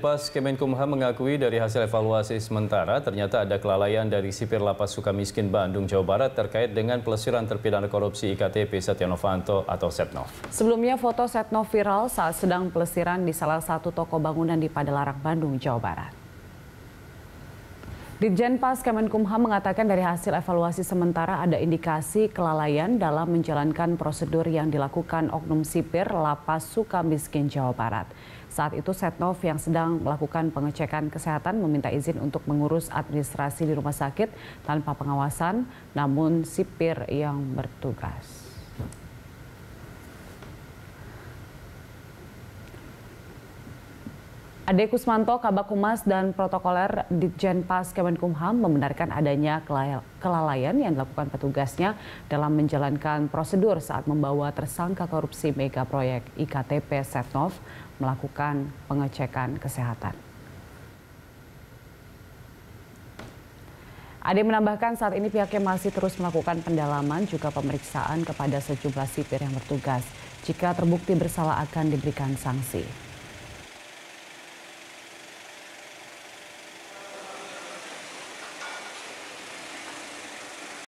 Pas Kemenkumham mengakui dari hasil evaluasi sementara ternyata ada kelalaian dari sipir lapas suka miskin Bandung, Jawa Barat terkait dengan pelesiran terpidana korupsi IKTP Setia Novanto atau Setnov. Sebelumnya foto Setnov viral saat sedang pelesiran di salah satu toko bangunan di Padalarang, Bandung, Jawa Barat. Ditjen Pas Kemenkumham mengatakan dari hasil evaluasi sementara ada indikasi kelalaian dalam menjalankan prosedur yang dilakukan oknum sipir Lapas Sukamiskin, Jawa Barat. Saat itu Setnov yang sedang melakukan pengecekan kesehatan meminta izin untuk mengurus administrasi di rumah sakit tanpa pengawasan, namun sipir yang bertugas. Ade Kusmanto, Kabak Humas dan Protokoler Ditjen Pas Kemenkumham membenarkan adanya kelalaian yang dilakukan petugasnya dalam menjalankan prosedur saat membawa tersangka korupsi mega proyek IKTP Setnov melakukan pengecekan kesehatan. Ade menambahkan saat ini pihaknya masih terus melakukan pendalaman juga pemeriksaan kepada sejumlah sipir yang bertugas. Jika terbukti bersalah akan diberikan sanksi.